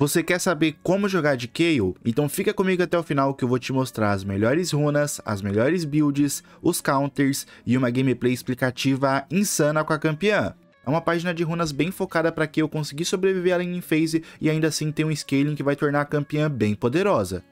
Você quer saber como jogar de Kayle? Então fica comigo até o final que eu vou te mostrar as melhores runas, as melhores builds, os counters e uma gameplay explicativa insana com a campeã. É uma página de runas bem focada para que eu consegui sobreviver à laning phase e ainda assim tem um scaling que vai tornar a campeã bem poderosa.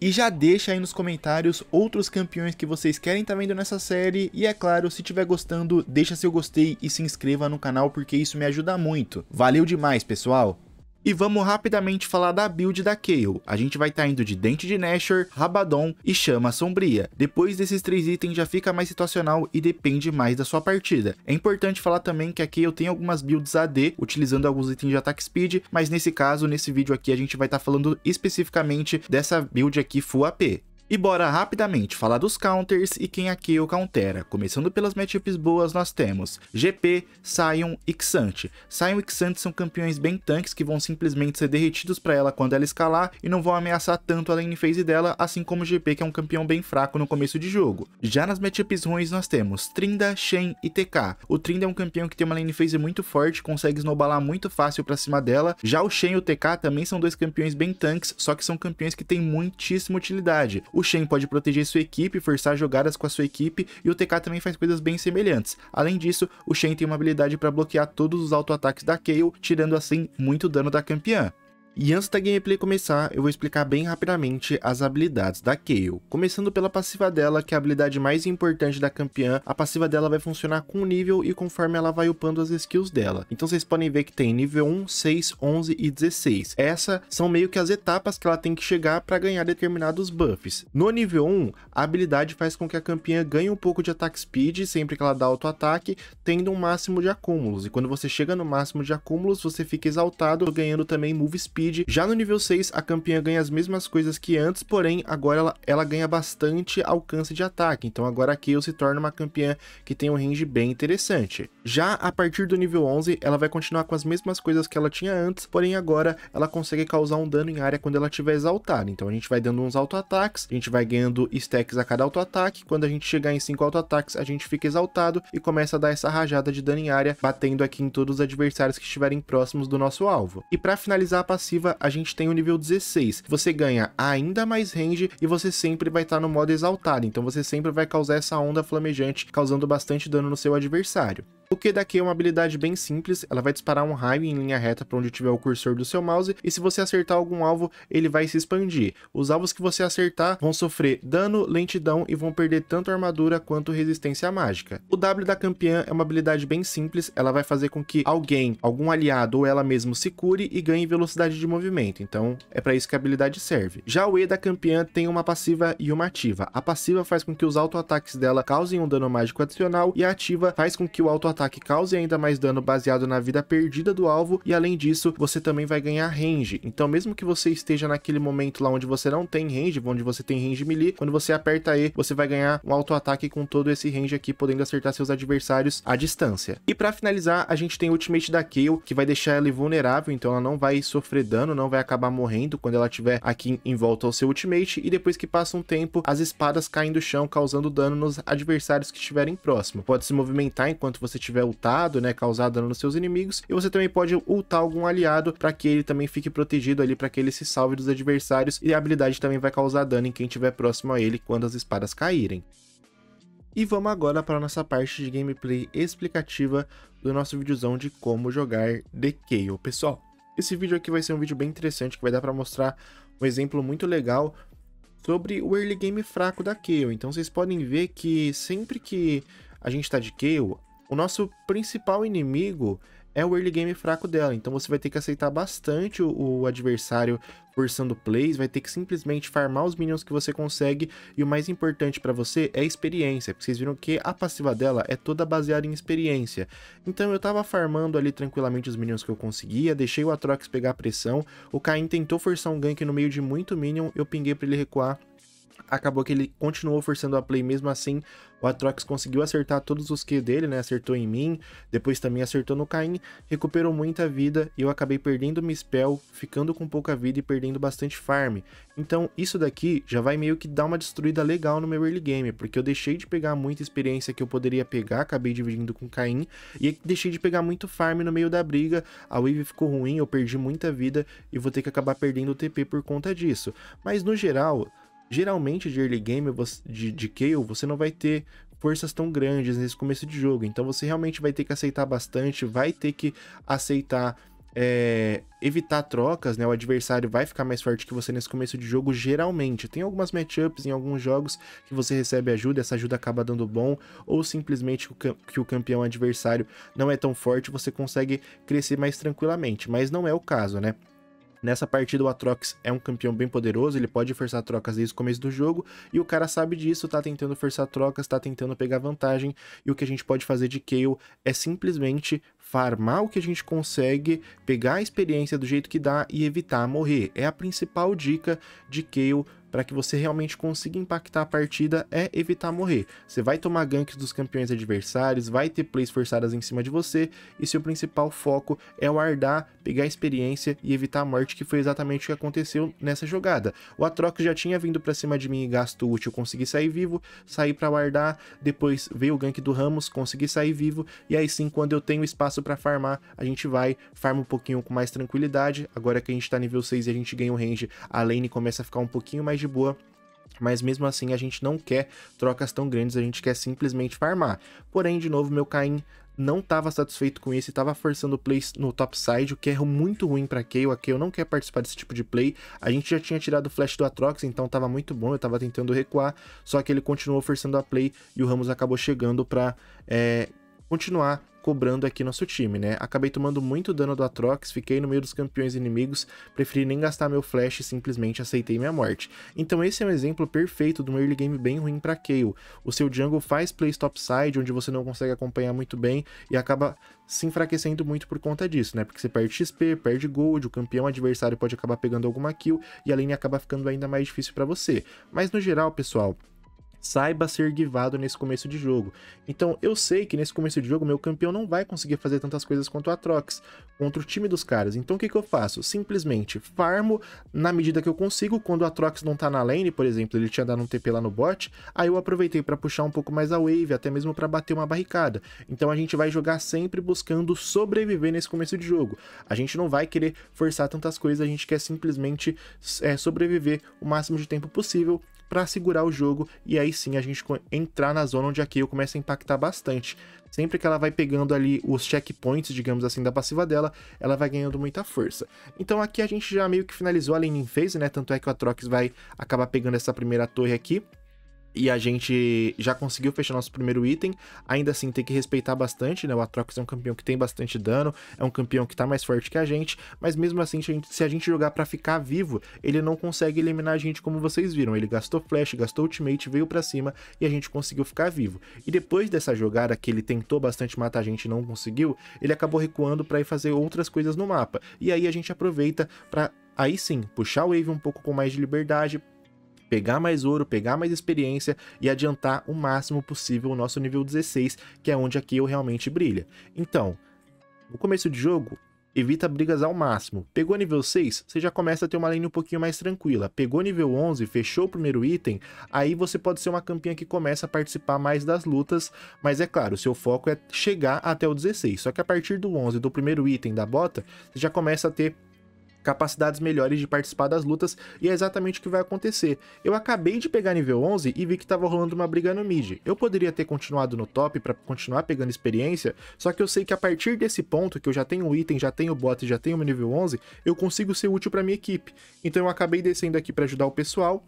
E já deixa aí nos comentários outros campeões que vocês querem estar tá vendo nessa série. E é claro, se estiver gostando, deixa seu gostei e se inscreva no canal porque isso me ajuda muito. Valeu demais, pessoal! E vamos rapidamente falar da build da Kayle. A gente vai estar tá indo de Dente de Nasher, Rabadon e Chama Sombria. Depois desses três itens já fica mais situacional e depende mais da sua partida. É importante falar também que a Kayle tem algumas builds AD, utilizando alguns itens de ataque speed, mas nesse caso, nesse vídeo aqui, a gente vai estar tá falando especificamente dessa build aqui full AP. E bora rapidamente falar dos counters e quem aqui o countera. Começando pelas matchups boas, nós temos GP, Sion e Xante. Sion e Xante são campeões bem tanques que vão simplesmente ser derretidos para ela quando ela escalar e não vão ameaçar tanto a lane phase dela, assim como o GP que é um campeão bem fraco no começo de jogo. Já nas matchups ruins nós temos Trinda, Shen e TK. O Trinda é um campeão que tem uma lane phase muito forte, consegue snowballar muito fácil para cima dela. Já o Shen e o TK também são dois campeões bem tanques, só que são campeões que têm muitíssima utilidade. O Shen pode proteger sua equipe, forçar jogadas com a sua equipe, e o TK também faz coisas bem semelhantes. Além disso, o Shen tem uma habilidade para bloquear todos os auto-ataques da Kayle, tirando assim muito dano da campeã. E antes da gameplay começar, eu vou explicar bem rapidamente as habilidades da Kayle. Começando pela passiva dela, que é a habilidade mais importante da campeã, a passiva dela vai funcionar com o nível e conforme ela vai upando as skills dela. Então vocês podem ver que tem nível 1, 6, 11 e 16. Essas são meio que as etapas que ela tem que chegar para ganhar determinados buffs. No nível 1, a habilidade faz com que a campeã ganhe um pouco de ataque speed sempre que ela dá auto-ataque, tendo um máximo de acúmulos. E quando você chega no máximo de acúmulos, você fica exaltado, ganhando também move speed Speed. Já no nível 6, a campeã ganha as mesmas coisas que antes, porém agora ela, ela ganha bastante alcance de ataque, então agora a Kayle se torna uma campeã que tem um range bem interessante. Já a partir do nível 11, ela vai continuar com as mesmas coisas que ela tinha antes, porém agora ela consegue causar um dano em área quando ela estiver exaltada, então a gente vai dando uns auto-ataques, a gente vai ganhando stacks a cada auto-ataque, quando a gente chegar em 5 auto-ataques a gente fica exaltado e começa a dar essa rajada de dano em área, batendo aqui em todos os adversários que estiverem próximos do nosso alvo. E para finalizar a passiva, a gente tem o nível 16. Você ganha ainda mais range e você sempre vai estar tá no modo exaltado, então você sempre vai causar essa onda flamejante, causando bastante dano no seu adversário. O Q daqui é uma habilidade bem simples, ela vai disparar um raio em linha reta para onde tiver o cursor do seu mouse, e se você acertar algum alvo, ele vai se expandir. Os alvos que você acertar vão sofrer dano, lentidão e vão perder tanto armadura quanto resistência mágica. O W da campeã é uma habilidade bem simples, ela vai fazer com que alguém, algum aliado ou ela mesmo se cure e ganhe velocidade de movimento, então é para isso que a habilidade serve. Já o E da campeã tem uma passiva e uma ativa. A passiva faz com que os auto-ataques dela causem um dano mágico adicional e a ativa faz com que o auto ataque ataque cause ainda mais dano baseado na vida perdida do alvo, e além disso, você também vai ganhar range. Então, mesmo que você esteja naquele momento lá onde você não tem range, onde você tem range melee, quando você aperta E, você vai ganhar um auto-ataque com todo esse range aqui, podendo acertar seus adversários à distância. E para finalizar, a gente tem o ultimate da Kayle, que vai deixar ela vulnerável, então ela não vai sofrer dano, não vai acabar morrendo quando ela tiver aqui em volta ao seu ultimate, e depois que passa um tempo, as espadas caem do chão, causando dano nos adversários que estiverem próximo. Pode se movimentar enquanto você tiver ultado, né, causar dano nos seus inimigos, e você também pode ultar algum aliado para que ele também fique protegido ali, para que ele se salve dos adversários, e a habilidade também vai causar dano em quem estiver próximo a ele quando as espadas caírem. E vamos agora para nossa parte de gameplay explicativa do nosso videozão de como jogar The Kale. Pessoal, esse vídeo aqui vai ser um vídeo bem interessante que vai dar para mostrar um exemplo muito legal sobre o early game fraco da Kale. Então vocês podem ver que sempre que a gente está de Kale, o nosso principal inimigo é o early game fraco dela, então você vai ter que aceitar bastante o, o adversário forçando plays, vai ter que simplesmente farmar os minions que você consegue, e o mais importante para você é a experiência, porque vocês viram que a passiva dela é toda baseada em experiência. Então eu tava farmando ali tranquilamente os minions que eu conseguia, deixei o Atrox pegar a pressão, o Kain tentou forçar um gank no meio de muito minion, eu pinguei para ele recuar, acabou que ele continuou forçando a play mesmo assim. O Atrox conseguiu acertar todos os Q dele, né? Acertou em mim, depois também acertou no Caim, recuperou muita vida e eu acabei perdendo minha spell, ficando com pouca vida e perdendo bastante farm. Então, isso daqui já vai meio que dar uma destruída legal no meu early game, porque eu deixei de pegar muita experiência que eu poderia pegar, acabei dividindo com Caim, e deixei de pegar muito farm no meio da briga. A wave ficou ruim, eu perdi muita vida e vou ter que acabar perdendo o TP por conta disso. Mas no geral, Geralmente de early game, de, de você não vai ter forças tão grandes nesse começo de jogo. Então você realmente vai ter que aceitar bastante, vai ter que aceitar é, evitar trocas, né? O adversário vai ficar mais forte que você nesse começo de jogo, geralmente. Tem algumas matchups em alguns jogos que você recebe ajuda, essa ajuda acaba dando bom, ou simplesmente que o campeão adversário não é tão forte, você consegue crescer mais tranquilamente. Mas não é o caso, né? Nessa partida o Atrox é um campeão bem poderoso, ele pode forçar trocas desde o começo do jogo, e o cara sabe disso, tá tentando forçar trocas, tá tentando pegar vantagem, e o que a gente pode fazer de Kayle é simplesmente farmar o que a gente consegue, pegar a experiência do jeito que dá e evitar morrer. É a principal dica de Kayle para que você realmente consiga impactar a partida é evitar morrer. Você vai tomar ganks dos campeões adversários, vai ter plays forçadas em cima de você, e seu principal foco é guardar, pegar experiência e evitar a morte, que foi exatamente o que aconteceu nessa jogada. O Atrox já tinha vindo para cima de mim e gasto útil, consegui sair vivo, saí para guardar, depois veio o gank do Ramos, consegui sair vivo, e aí sim, quando eu tenho espaço espaço para farmar, a gente vai, farma um pouquinho com mais tranquilidade. Agora que a gente tá nível 6 e a gente ganha o um range, a lane começa a ficar um pouquinho mais de boa. Mas mesmo assim a gente não quer trocas tão grandes, a gente quer simplesmente farmar. Porém, de novo, meu Caim não estava satisfeito com isso e estava forçando plays no topside, o que é muito ruim para Kayle. A Kayle não quer participar desse tipo de play. A gente já tinha tirado o flash do Atrox, então estava muito bom, eu estava tentando recuar, só que ele continuou forçando a play e o Ramos acabou chegando para é, eh, continuar cobrando aqui nosso time, né? Acabei tomando muito dano do Atrox, fiquei no meio dos campeões inimigos, preferi nem gastar meu flash e simplesmente aceitei minha morte. Então esse é um exemplo perfeito de um early game bem ruim para Kayle. O seu jungle faz play topside, onde você não consegue acompanhar muito bem e acaba se enfraquecendo muito por conta disso, né? Porque você perde XP, perde gold, o campeão adversário pode acabar pegando alguma kill e a lane acaba ficando ainda mais difícil para você. Mas no geral, pessoal, saiba ser guivado nesse começo de jogo. Então eu sei que nesse começo de jogo meu campeão não vai conseguir fazer tantas coisas quanto o Atrox, contra o time dos caras. Então o que, que eu faço? Simplesmente farmo na medida que eu consigo, quando o Atrox não tá na lane, por exemplo, ele tinha dado um TP lá no bot, aí eu aproveitei para puxar um pouco mais a wave, até mesmo para bater uma barricada. Então a gente vai jogar sempre buscando sobreviver nesse começo de jogo. A gente não vai querer forçar tantas coisas, a gente quer simplesmente é, sobreviver o máximo de tempo possível para segurar o jogo e aí sim a gente entrar na zona onde a Kayle começa a impactar bastante. Sempre que ela vai pegando ali os checkpoints, digamos assim, da passiva dela, ela vai ganhando muita força. Então aqui a gente já meio que finalizou a laning phase, né? Tanto é que o Atrox vai acabar pegando essa primeira torre aqui e a gente já conseguiu fechar nosso primeiro item. Ainda assim, tem que respeitar bastante, né? O Atrox é um campeão que tem bastante dano, é um campeão que tá mais forte que a gente, mas mesmo assim, se a gente jogar para ficar vivo, ele não consegue eliminar a gente como vocês viram. Ele gastou flash, gastou ultimate, veio para cima e a gente conseguiu ficar vivo. E depois dessa jogada que ele tentou bastante matar a gente e não conseguiu, ele acabou recuando para ir fazer outras coisas no mapa. E aí a gente aproveita para aí sim, puxar o Wave um pouco com mais de liberdade, pegar mais ouro, pegar mais experiência e adiantar o máximo possível o nosso nível 16, que é onde a eu realmente brilha. Então, no começo de jogo, evita brigas ao máximo. Pegou nível 6, você já começa a ter uma lane um pouquinho mais tranquila. Pegou nível 11, fechou o primeiro item, aí você pode ser uma campinha que começa a participar mais das lutas, mas é claro, seu foco é chegar até o 16. Só que a partir do 11, do primeiro item da bota, você já começa a ter capacidades melhores de participar das lutas, e é exatamente o que vai acontecer. Eu acabei de pegar nível 11 e vi que tava rolando uma briga no mid. Eu poderia ter continuado no top para continuar pegando experiência, só que eu sei que a partir desse ponto, que eu já tenho o item, já tenho o bot e já tenho o nível 11, eu consigo ser útil para minha equipe. Então eu acabei descendo aqui para ajudar o pessoal,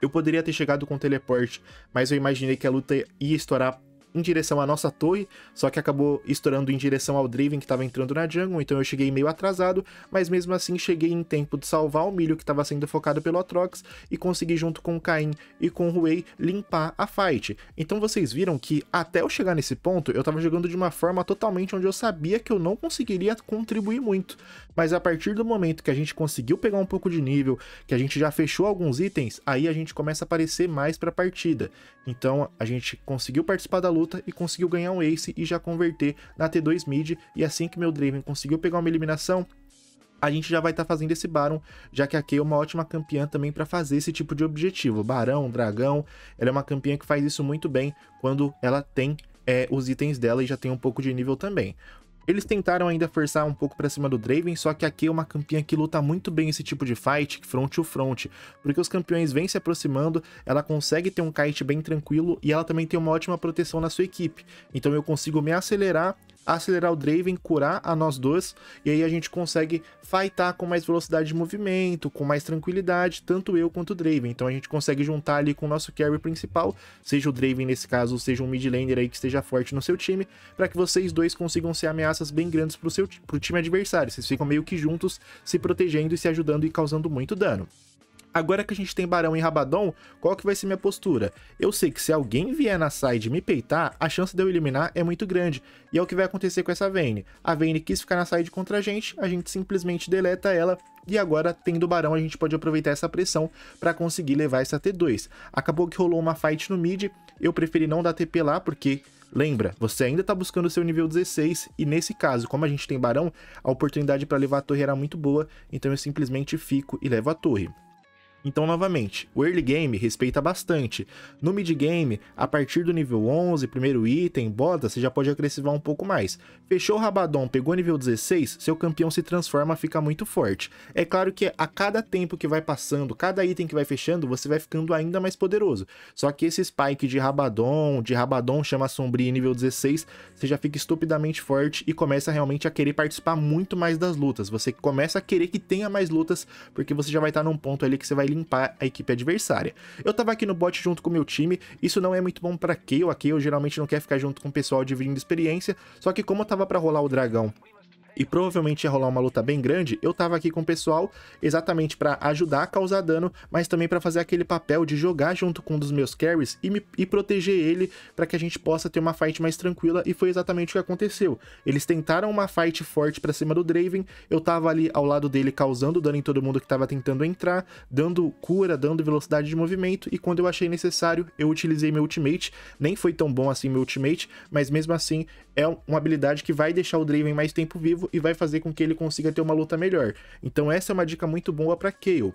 eu poderia ter chegado com teleporte, mas eu imaginei que a luta ia estourar em direção à nossa torre, só que acabou estourando em direção ao Draven que estava entrando na jungle, então eu cheguei meio atrasado, mas mesmo assim cheguei em tempo de salvar o milho que estava sendo focado pelo Atrox e consegui junto com o Caim e com o Huey limpar a fight. Então vocês viram que até eu chegar nesse ponto, eu estava jogando de uma forma totalmente onde eu sabia que eu não conseguiria contribuir muito, mas a partir do momento que a gente conseguiu pegar um pouco de nível, que a gente já fechou alguns itens, aí a gente começa a aparecer mais para a partida. Então a gente conseguiu participar da luta luta e conseguiu ganhar um ace e já converter na T2 mid. E assim que meu Draven conseguiu pegar uma eliminação, a gente já vai estar tá fazendo esse Baron, já que a Kay é uma ótima campeã também para fazer esse tipo de objetivo. Barão, Dragão, ela é uma campeã que faz isso muito bem quando ela tem é, os itens dela e já tem um pouco de nível também. Eles tentaram ainda forçar um pouco para cima do Draven, só que aqui é uma campeã que luta muito bem esse tipo de fight, front to front, porque os campeões vêm se aproximando, ela consegue ter um kite bem tranquilo e ela também tem uma ótima proteção na sua equipe. Então eu consigo me acelerar acelerar o Draven, curar a nós dois, e aí a gente consegue fightar com mais velocidade de movimento, com mais tranquilidade, tanto eu quanto o Draven. Então a gente consegue juntar ali com o nosso carry principal, seja o Draven nesse caso, ou seja um mid laner aí que esteja forte no seu time, para que vocês dois consigam ser ameaças bem grandes pro, seu, pro time adversário. Vocês ficam meio que juntos, se protegendo e se ajudando e causando muito dano. Agora que a gente tem Barão e Rabadon, qual que vai ser minha postura? Eu sei que se alguém vier na side me peitar, a chance de eu eliminar é muito grande. E é o que vai acontecer com essa Vayne. A Vayne quis ficar na side contra a gente, a gente simplesmente deleta ela. E agora, tendo o Barão, a gente pode aproveitar essa pressão para conseguir levar essa T2. Acabou que rolou uma fight no mid, eu preferi não dar TP lá, porque Lembra, você ainda está buscando seu nível 16 e nesse caso, como a gente tem barão, a oportunidade para levar a torre era muito boa, então eu simplesmente fico e levo a torre. Então, novamente, o early game respeita bastante. No mid game, a partir do nível 11, primeiro item, bota, você já pode agressivar um pouco mais. Fechou o Rabadon, pegou nível 16, seu campeão se transforma, fica muito forte. É claro que a cada tempo que vai passando, cada item que vai fechando, você vai ficando ainda mais poderoso. Só que esse spike de Rabadon, de Rabadon chama Sombria nível 16, você já fica estupidamente forte e começa realmente a querer participar muito mais das lutas. Você começa a querer que tenha mais lutas, porque você já vai estar num ponto ali que você vai limpar a equipe adversária. Eu tava aqui no bot junto com o meu time, isso não é muito bom pra Kayle, a Kayle geralmente não quer ficar junto com o pessoal dividindo experiência, só que como tava pra rolar o dragão e provavelmente ia rolar uma luta bem grande, eu tava aqui com o pessoal exatamente para ajudar a causar dano, mas também para fazer aquele papel de jogar junto com um dos meus carries e, me, e proteger ele para que a gente possa ter uma fight mais tranquila e foi exatamente o que aconteceu. Eles tentaram uma fight forte para cima do Draven, eu tava ali ao lado dele causando dano em todo mundo que tava tentando entrar, dando cura, dando velocidade de movimento e quando eu achei necessário, eu utilizei meu ultimate, nem foi tão bom assim meu ultimate, mas mesmo assim é uma habilidade que vai deixar o Draven mais tempo vivo e vai fazer com que ele consiga ter uma luta melhor. Então essa é uma dica muito boa para Kale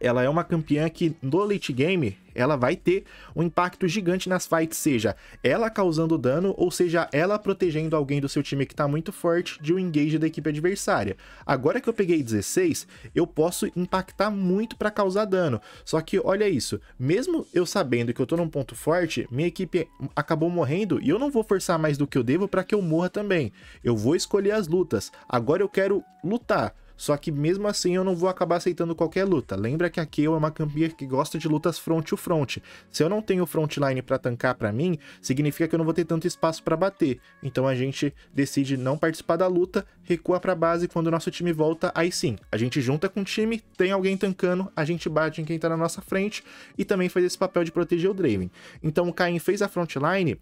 ela é uma campeã que no late game ela vai ter um impacto gigante nas fights, seja ela causando dano ou seja ela protegendo alguém do seu time que tá muito forte de um engage da equipe adversária. Agora que eu peguei 16, eu posso impactar muito para causar dano. Só que olha isso, mesmo eu sabendo que eu tô num ponto forte, minha equipe acabou morrendo e eu não vou forçar mais do que eu devo para que eu morra também. Eu vou escolher as lutas. Agora eu quero lutar só que mesmo assim eu não vou acabar aceitando qualquer luta. Lembra que a Kayle é uma campeã que gosta de lutas front to front. Se eu não tenho frontline para tancar para mim, significa que eu não vou ter tanto espaço para bater. Então a gente decide não participar da luta, recua para base quando o nosso time volta, aí sim, a gente junta com o time, tem alguém tancando, a gente bate em quem tá na nossa frente e também faz esse papel de proteger o Draven. Então o Caim fez a frontline,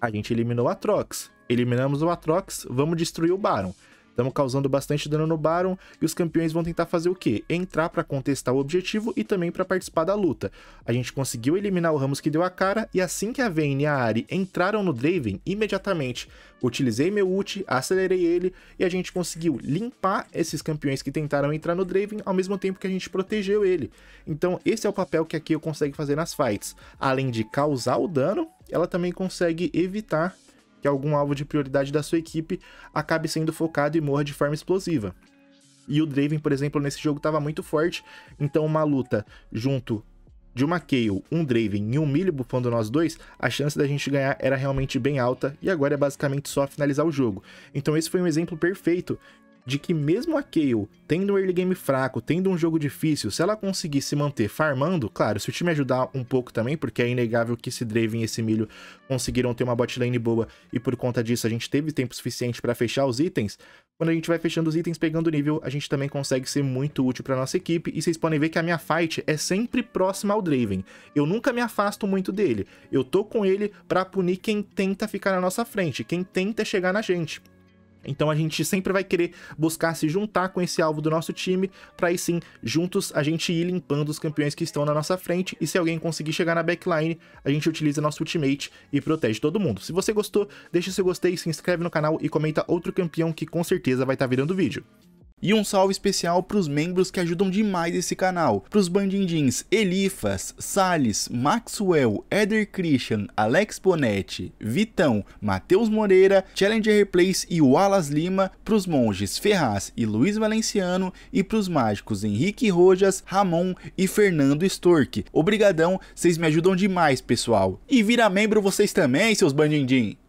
a gente eliminou a Trox. Eliminamos o Atrox, vamos destruir o Baron. Estamos causando bastante dano no Baron e os campeões vão tentar fazer o quê? Entrar para contestar o objetivo e também para participar da luta. A gente conseguiu eliminar o Ramos que deu a cara e assim que a Vayne e a Ari entraram no Draven, imediatamente utilizei meu ult, acelerei ele e a gente conseguiu limpar esses campeões que tentaram entrar no Draven ao mesmo tempo que a gente protegeu ele. Então esse é o papel que a Kill consegue fazer nas fights. Além de causar o dano, ela também consegue evitar que algum alvo de prioridade da sua equipe acabe sendo focado e morra de forma explosiva. E o Draven, por exemplo, nesse jogo estava muito forte, então uma luta junto de uma Kayle, um Draven e um Milho bufando nós dois, a chance da gente ganhar era realmente bem alta e agora é basicamente só finalizar o jogo. Então esse foi um exemplo perfeito de que mesmo a Kayle, tendo um early game fraco, tendo um jogo difícil, se ela conseguir se manter farmando, claro, se o time ajudar um pouco também, porque é inegável que esse Draven e esse Milho conseguiram ter uma bot lane boa e por conta disso a gente teve tempo suficiente para fechar os itens, quando a gente vai fechando os itens pegando nível, a gente também consegue ser muito útil para nossa equipe e vocês podem ver que a minha fight é sempre próxima ao Draven. Eu nunca me afasto muito dele. Eu tô com ele para punir quem tenta ficar na nossa frente, quem tenta chegar na gente. Então a gente sempre vai querer buscar se juntar com esse alvo do nosso time, para aí sim, juntos, a gente ir limpando os campeões que estão na nossa frente, e se alguém conseguir chegar na backline, a gente utiliza nosso ultimate e protege todo mundo. Se você gostou, deixa seu gostei, se inscreve no canal e comenta outro campeão que com certeza vai estar tá virando vídeo. E um salve especial para os membros que ajudam demais esse canal, para os bandindins Elifas, Sales, Maxwell, Eder Christian, Alex Bonetti, Vitão, Matheus Moreira, Challenger Replays e Wallace Lima, para os monges Ferraz e Luiz Valenciano e para os mágicos Henrique Rojas, Ramon e Fernando Stork. Obrigadão, vocês me ajudam demais, pessoal. E vira membro vocês também, seus bandindim!